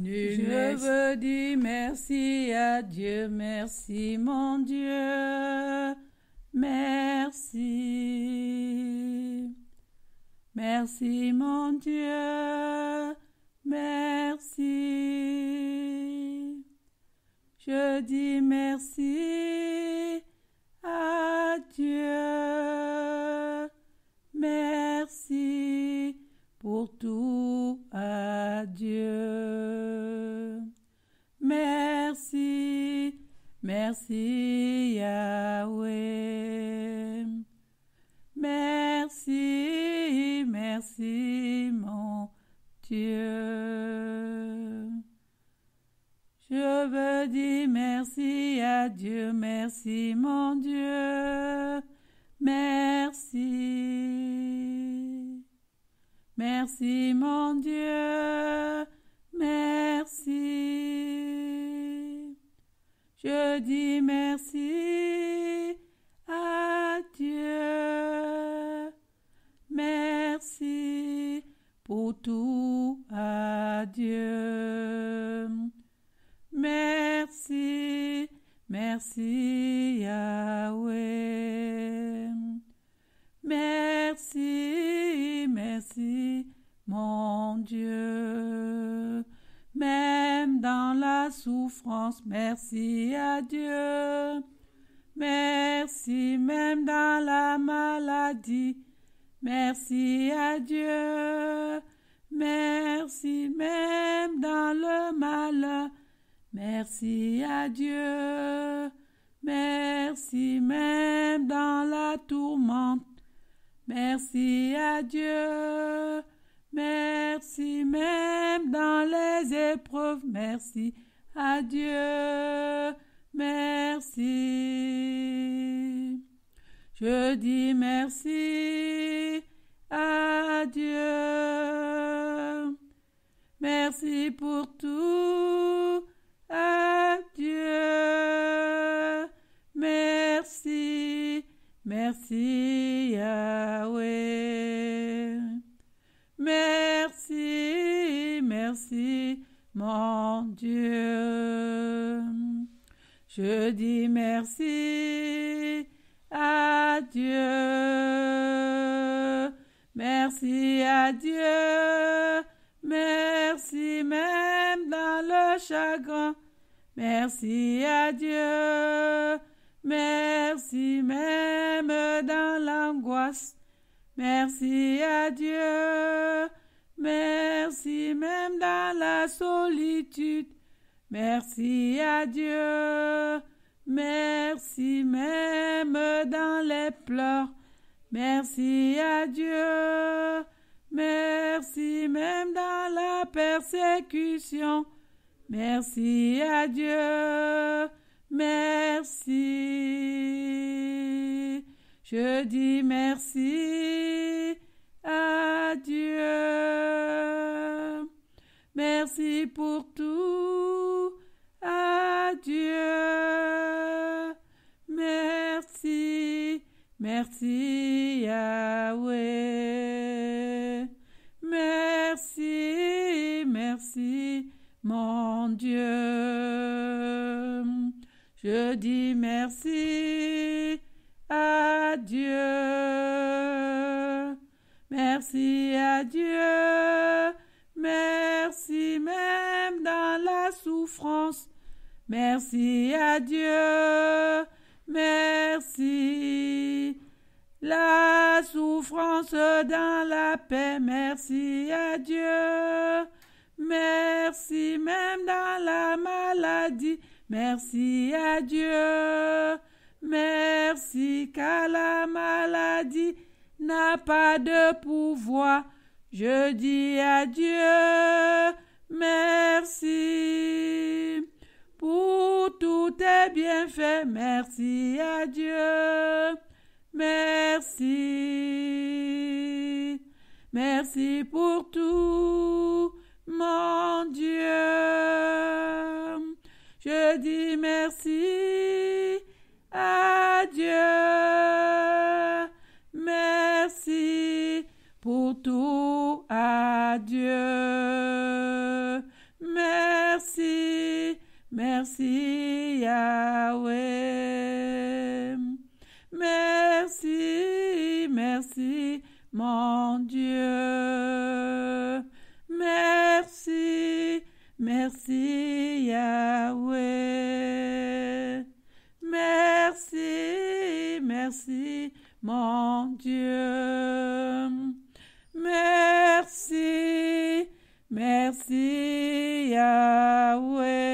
Je veux dire merci à Dieu, merci mon Dieu, merci. Merci mon Dieu, merci. Je dis merci. Merci Yahweh. Merci, merci mon Dieu. Je veux dire merci à Dieu, merci mon Dieu. Merci. Merci mon Dieu. merci à Dieu. Merci pour tout à Dieu. Merci, merci Yahweh. Merci, merci mon Dieu. souffrance, merci à Dieu. Merci même dans la maladie, merci à Dieu. Merci même dans le mal. merci à Dieu. Merci même dans la tourmente, merci à Dieu. Merci même dans les épreuves, merci Adieu, Dieu merci. Je dis merci à Dieu. Merci pour tout Adieu, Merci, merci Je dis merci à Dieu. Merci à Dieu. Merci même dans le chagrin. Merci à Dieu. Merci même dans l'angoisse. Merci à Dieu. Merci même dans la solitude. Merci à Dieu, merci même dans les pleurs. Merci à Dieu, merci même dans la persécution. Merci à Dieu, merci. Je dis merci à Dieu. Merci pour tout Merci Yahweh. Merci, merci mon Dieu. Je dis merci à Dieu. Merci à Dieu. Merci même dans la souffrance. Merci à Dieu. Merci la souffrance dans la paix. Merci à Dieu. Merci même dans la maladie. Merci à Dieu. Merci car la maladie n'a pas de pouvoir. Je dis à Dieu merci pour tous tes bienfaits. Merci à Dieu. Merci, merci pour tout, mon Dieu. Je dis merci à Dieu. Merci pour tout à Dieu. Merci, merci Yahweh. mon Dieu. Merci, merci Yahweh.